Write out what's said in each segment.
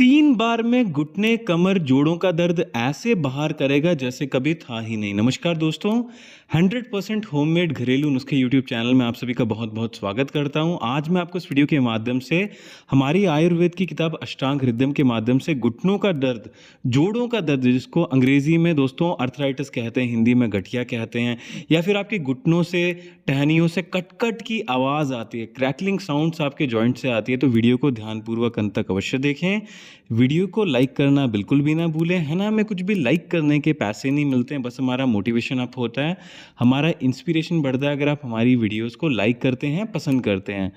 तीन बार में घुटने कमर जोड़ों का दर्द ऐसे बाहर करेगा जैसे कभी था ही नहीं नमस्कार दोस्तों 100% परसेंट होममेड घरेलू नुस्खे यूट्यूब चैनल में आप सभी का बहुत बहुत स्वागत करता हूं आज मैं आपको इस वीडियो के माध्यम से हमारी आयुर्वेद की किताब अष्टांग हृदयम के माध्यम से घुटनों का दर्द जोड़ों का दर्द जिसको अंग्रेजी में दोस्तों अर्थराइटिस कहते हैं हिंदी में गठिया कहते हैं या फिर आपके घुटनों से टहनियों से कटकट की आवाज़ आती है क्रैकलिंग साउंड्स आपके जॉइंट से आती है तो वीडियो को ध्यानपूर्वक अंत तक अवश्य देखें वीडियो को लाइक करना बिल्कुल भी ना भूलें है ना हमें कुछ भी लाइक करने के पैसे नहीं मिलते हैं बस हमारा मोटिवेशन अप होता है हमारा इंस्पिरेशन बढ़ता है अगर आप हमारी वीडियोस को लाइक करते हैं पसंद करते हैं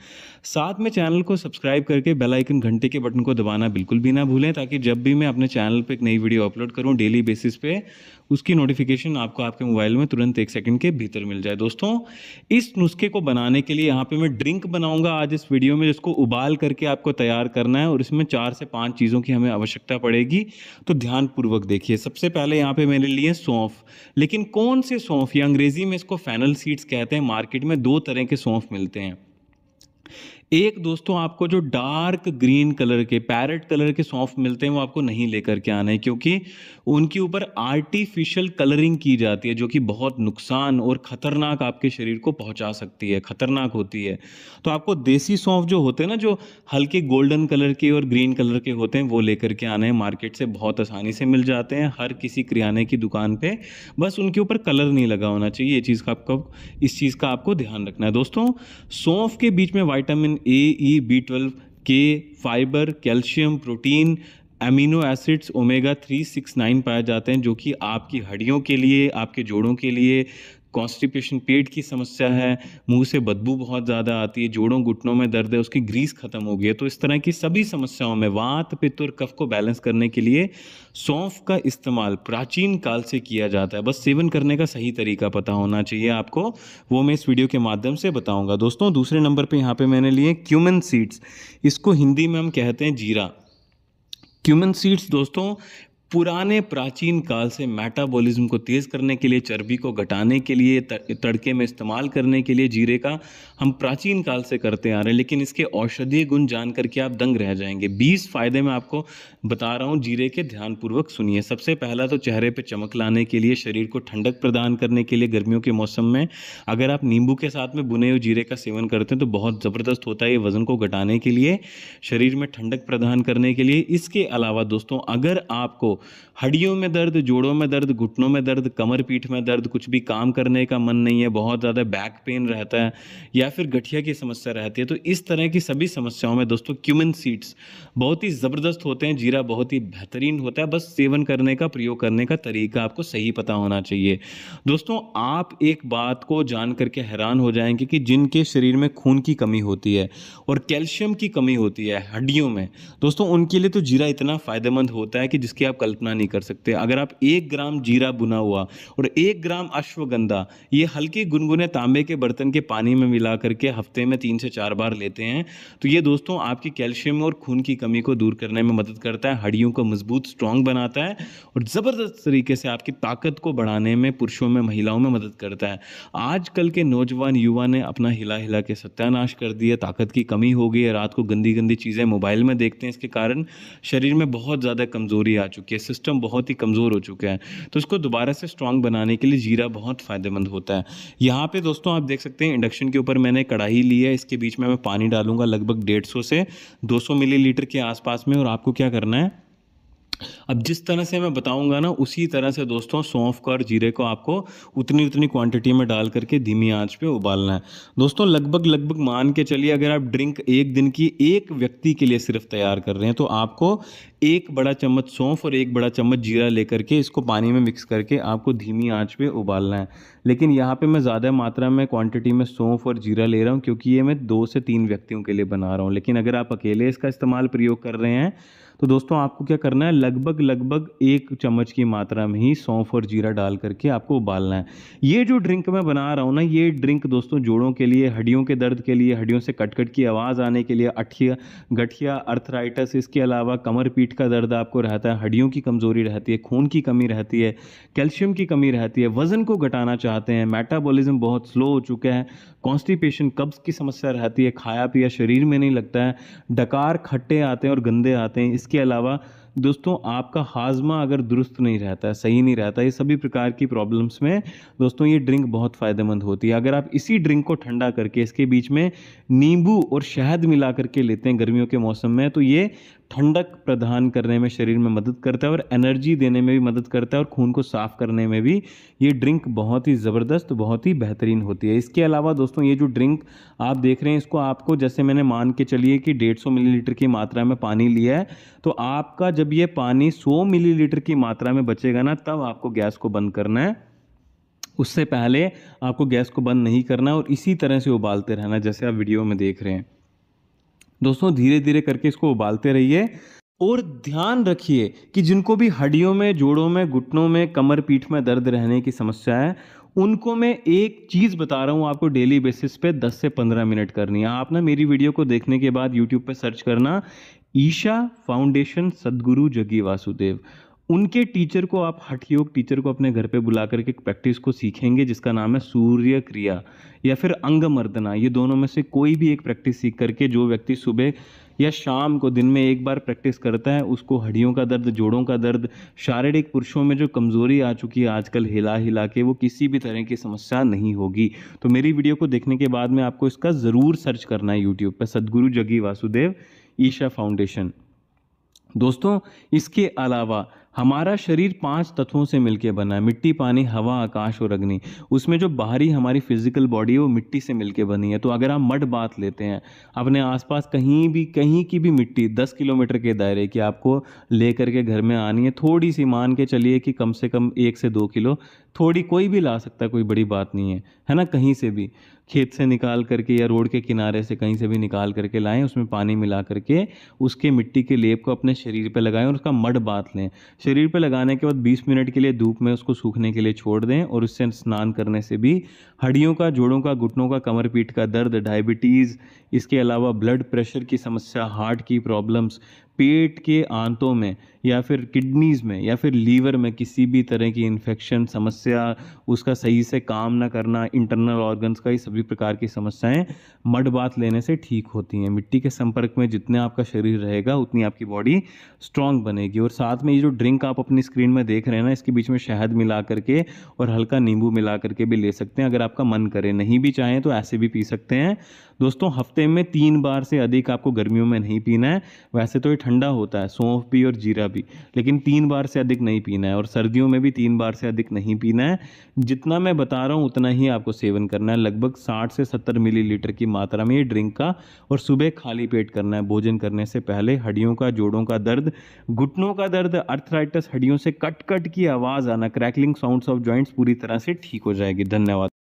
साथ में चैनल को सब्सक्राइब करके बेल आइकन घंटे के बटन को दबाना बिल्कुल भी ना भूलें ताकि जब भी मैं अपने चैनल पर एक नई वीडियो अपलोड करूँ डेली बेसिस पे उसकी नोटिफिकेशन आपको आपके मोबाइल में तुरंत एक सेकंड के भीतर मिल जाए दोस्तों इस नुस्खे को बनाने के लिए यहाँ पे मैं ड्रिंक बनाऊंगा आज इस वीडियो में जिसको उबाल करके आपको तैयार करना है और इसमें चार से पाँच चीज़ों की हमें आवश्यकता पड़ेगी तो ध्यानपूर्वक देखिए सबसे पहले यहाँ पे मैंने लिए सौंफ लेकिन कौन से सौंफ या अंग्रेज़ी में इसको फैनल सीड्स कहते हैं मार्केट में दो तरह के सौंफ मिलते हैं एक दोस्तों आपको जो डार्क ग्रीन कलर के पैरट कलर के सौंफ मिलते हैं वो आपको नहीं लेकर के आना है क्योंकि उनके ऊपर आर्टिफिशियल कलरिंग की जाती है जो कि बहुत नुकसान और ख़तरनाक आपके शरीर को पहुंचा सकती है ख़तरनाक होती है तो आपको देसी सौंफ जो होते हैं ना जो हल्के गोल्डन कलर के और ग्रीन कलर के होते हैं वो लेकर के आना है मार्केट से बहुत आसानी से मिल जाते हैं हर किसी किराने की दुकान पर बस उनके ऊपर कलर नहीं लगा होना चाहिए ये चीज़ का आपको इस चीज़ का आपको ध्यान रखना है दोस्तों सौंफ के बीच में vitamin A E B twelve K fibre calcium protein amino acids omega three six nine पाए जाते हैं जो कि आपकी हड्डियों के लिए आपके जोड़ों के लिए कॉन्स्टिपेशन पेट की समस्या है मुंह से बदबू बहुत ज़्यादा आती है जोड़ों घुटनों में दर्द है उसकी ग्रीस खत्म हो गई है तो इस तरह की सभी समस्याओं में वात पित्त और कफ को बैलेंस करने के लिए सौंफ का इस्तेमाल प्राचीन काल से किया जाता है बस सेवन करने का सही तरीका पता होना चाहिए आपको वो मैं इस वीडियो के माध्यम से बताऊँगा दोस्तों दूसरे नंबर पर यहाँ पर मैंने लिए क्यूमन सीड्स इसको हिंदी में हम कहते हैं जीरा क्यूमन सीड्स दोस्तों पुराने प्राचीन काल से मेटाबॉलिज्म को तेज़ करने के लिए चर्बी को घटाने के लिए तड़के में इस्तेमाल करने के लिए जीरे का हम प्राचीन काल से करते आ रहे हैं लेकिन इसके औषधीय गुण जान करके आप दंग रह जाएंगे 20 फायदे मैं आपको बता रहा हूँ जीरे के ध्यानपूर्वक सुनिए सबसे पहला तो चेहरे पर चमक लाने के लिए शरीर को ठंडक प्रदान करने के लिए गर्मियों के मौसम में अगर आप नींबू के साथ में बुने हुए जीरे का सेवन करते हैं तो बहुत ज़बरदस्त होता है ये वज़न को घटाने के लिए शरीर में ठंडक प्रदान करने के लिए इसके अलावा दोस्तों अगर आपको हड्डियों में दर्द जोड़ों में दर्द घुटनों में दर्द कमर पीठ में दर्द कुछ भी काम करने का मन नहीं है बहुत ज़्यादा बैक पेन रहता है या फिर गठिया की समस्या रहती है तो इस तरह की सभी समस्याओं में दोस्तों क्यूमन सीड्स बहुत ही ज़बरदस्त होते हैं जीरा बहुत ही बेहतरीन होता है बस सेवन करने का प्रयोग करने का तरीका आपको सही पता होना चाहिए दोस्तों आप एक बात को जान करके हैरान हो जाएंगे कि जिनके शरीर में खून की कमी होती है और कैल्शियम की कमी होती है हड्डियों में दोस्तों उनके लिए तो जीरा इतना फ़ायदेमंद होता है कि जिसकी आप कल कल्पना नहीं कर सकते अगर आप एक ग्राम जीरा बुना हुआ और एक ग्राम अश्वगंधा ये हल्के गुनगुने तांबे के बर्तन के पानी में मिला करके हफ्ते में तीन से चार बार लेते हैं तो ये दोस्तों आपकी कैल्शियम और खून की कमी को दूर करने में मदद करता है हड्डियों को मजबूत स्ट्रांग बनाता है और ज़बरदस्त तरीके से आपकी ताकत को बढ़ाने में पुरुषों में महिलाओं में मदद करता है आजकल के नौजवान युवा ने अपना हिला हिला के सत्यानाश कर दिया ताकत की कमी हो गई है रात को गंदी गंदी चीज़ें मोबाइल में देखते हैं इसके कारण शरीर में बहुत ज़्यादा कमज़ोरी आ चुकी है के सिस्टम बहुत ही कमज़ोर हो चुके हैं तो उसको दोबारा से स्ट्रॉन्ग बनाने के लिए जीरा बहुत फ़ायदेमंद होता है यहाँ पे दोस्तों आप देख सकते हैं इंडक्शन के ऊपर मैंने कढ़ाई ली है इसके बीच में मैं पानी डालूंगा लगभग डेढ़ से दो मिलीलीटर के आसपास में और आपको क्या करना है अब जिस तरह से मैं बताऊंगा ना उसी तरह से दोस्तों सौंफ का और जीरे को आपको उतनी उतनी क्वांटिटी में डाल करके धीमी आंच पे उबालना है दोस्तों लगभग लगभग मान के चलिए अगर आप ड्रिंक एक दिन की एक व्यक्ति के लिए सिर्फ तैयार कर रहे हैं तो आपको एक बड़ा चम्मच सौंफ और एक बड़ा चम्मच जीरा लेकर के इसको पानी में मिक्स करके आपको धीमी आँच पर उबालना है लेकिन यहाँ पर मैं ज़्यादा मात्रा में क्वान्टिटी में सौंफ और जीरा ले रहा हूँ क्योंकि ये मैं दो से तीन व्यक्तियों के लिए बना रहा हूँ लेकिन अगर आप अकेले इसका इस्तेमाल प्रयोग कर रहे हैं तो दोस्तों आपको क्या करना है लगभग लगभग एक चम्मच की मात्रा में ही सौंफ और जीरा डाल करके आपको उबालना है ये जो ड्रिंक मैं बना रहा हूँ ना ये ड्रिंक दोस्तों जोड़ों के लिए हड्डियों के दर्द के लिए हड्डियों से कटकट की आवाज़ आने के लिए अठिया गठिया अर्थराइटस इसके अलावा कमर पीठ का दर्द आपको रहता है हड्डियों की कमज़ोरी रहती है खून की कमी रहती है कैल्शियम की कमी रहती है वज़न को घटाना चाहते हैं मेटाबोलिज्म बहुत स्लो हो चुका है कॉन्स्टिपेशन कब्ज़ की समस्या रहती है खाया पिया शरीर में नहीं लगता है डकार खट्टे आते हैं और गंदे आते हैं इसके अलावा दोस्तों आपका हाजमा अगर दुरुस्त नहीं रहता है सही नहीं रहता ये सभी प्रकार की प्रॉब्लम्स में दोस्तों ये ड्रिंक बहुत फ़ायदेमंद होती है अगर आप इसी ड्रिंक को ठंडा करके इसके बीच में नींबू और शहद मिला करके लेते हैं गर्मियों के मौसम में तो ये ठंडक प्रदान करने में शरीर में मदद करता है और एनर्जी देने में भी मदद करता है और खून को साफ करने में भी ये ड्रिंक बहुत ही ज़बरदस्त बहुत ही बेहतरीन होती है इसके अलावा दोस्तों ये जो ड्रिंक आप देख रहे हैं इसको आपको जैसे मैंने मान के चलिए कि 150 मिलीलीटर की मात्रा में पानी लिया है तो आपका जब ये पानी सौ मिली की मात्रा में बचेगा ना तब आपको गैस को बंद करना है उससे पहले आपको गैस को बंद नहीं करना और इसी तरह से उबालते रहना जैसे आप वीडियो में देख रहे हैं दोस्तों धीरे धीरे करके इसको उबालते रहिए और ध्यान रखिए कि जिनको भी हड्डियों में जोड़ों में घुटनों में कमर पीठ में दर्द रहने की समस्या है उनको मैं एक चीज़ बता रहा हूँ आपको डेली बेसिस पे 10 से 15 मिनट करनी है आप ना मेरी वीडियो को देखने के बाद यूट्यूब पे सर्च करना ईशा फाउंडेशन सदगुरु जगी वासुदेव उनके टीचर को आप हठ योग टीचर को अपने घर पे बुला करके प्रैक्टिस को सीखेंगे जिसका नाम है सूर्य क्रिया या फिर अंग मर्दना ये दोनों में से कोई भी एक प्रैक्टिस सीख करके जो व्यक्ति सुबह या शाम को दिन में एक बार प्रैक्टिस करता है उसको हड्डियों का दर्द जोड़ों का दर्द शारीरिक पुरुषों में जो कमज़ोरी आ चुकी है आजकल हिला हिला के वो किसी भी तरह की समस्या नहीं होगी तो मेरी वीडियो को देखने के बाद में आपको इसका ज़रूर सर्च करना है यूट्यूब पर सदगुरु जगी वासुदेव ईशा फाउंडेशन दोस्तों इसके अलावा हमारा शरीर पांच तत्वों से मिलकर बना है मिट्टी पानी हवा आकाश और अग्नि उसमें जो बाहरी हमारी फिजिकल बॉडी है वो मिट्टी से मिलके बनी है तो अगर आप मड बात लेते हैं अपने आसपास कहीं भी कहीं की भी मिट्टी दस किलोमीटर के दायरे की आपको ले करके घर में आनी है थोड़ी सी मान के चलिए कि कम से कम एक से दो किलो थोड़ी कोई भी ला सकता है कोई बड़ी बात नहीं है है ना कहीं से भी खेत से निकाल करके या रोड के किनारे से कहीं से भी निकाल करके लाएं उसमें पानी मिला करके उसके मिट्टी के लेप को अपने शरीर पर लगाएं और उसका मड बांध लें शरीर पर लगाने के बाद बीस मिनट के लिए धूप में उसको सूखने के लिए छोड़ दें और उससे स्नान करने से भी हड्डियों का जोड़ों का घुटनों का कमर पीठ का दर्द डायबिटीज़ इसके अलावा ब्लड प्रेशर की समस्या हार्ट की प्रॉब्लम्स पेट के आंतों में या फिर किडनीज़ में या फिर लीवर में किसी भी तरह की इन्फेक्शन समस्या उसका सही से काम ना करना इंटरनल ऑर्गन्स का ये सभी प्रकार की समस्याएं मड बात लेने से ठीक होती हैं मिट्टी के संपर्क में जितना आपका शरीर रहेगा उतनी आपकी बॉडी स्ट्रांग बनेगी और साथ में ये जो ड्रिंक आप अपनी स्क्रीन में देख रहे हैं ना इसके बीच में शहद मिला करके और हल्का नींबू मिला करके भी ले सकते हैं अगर आपका मन करे नहीं भी चाहें तो ऐसे भी पी सकते हैं दोस्तों हफ्ते में तीन बार से अधिक आपको गर्मियों में नहीं पीना है वैसे तो ये ठंडा होता है सौंफ भी और जीरा भी लेकिन तीन बार से अधिक नहीं पीना है और सर्दियों में भी तीन बार से अधिक नहीं पीना है जितना मैं बता रहा हूँ उतना ही आपको सेवन करना है लगभग साठ से सत्तर मिलीलीटर की मात्रा में ये ड्रिंक का और सुबह खाली पेट करना है भोजन करने से पहले हड्डियों का जोड़ों का दर्द घुटनों का दर्द अर्थराइटस हड्डियों से कट कट की आवाज़ आना क्रैकलिंग साउंड्स ऑफ ज्वाइंट्स पूरी तरह से ठीक हो जाएगी धन्यवाद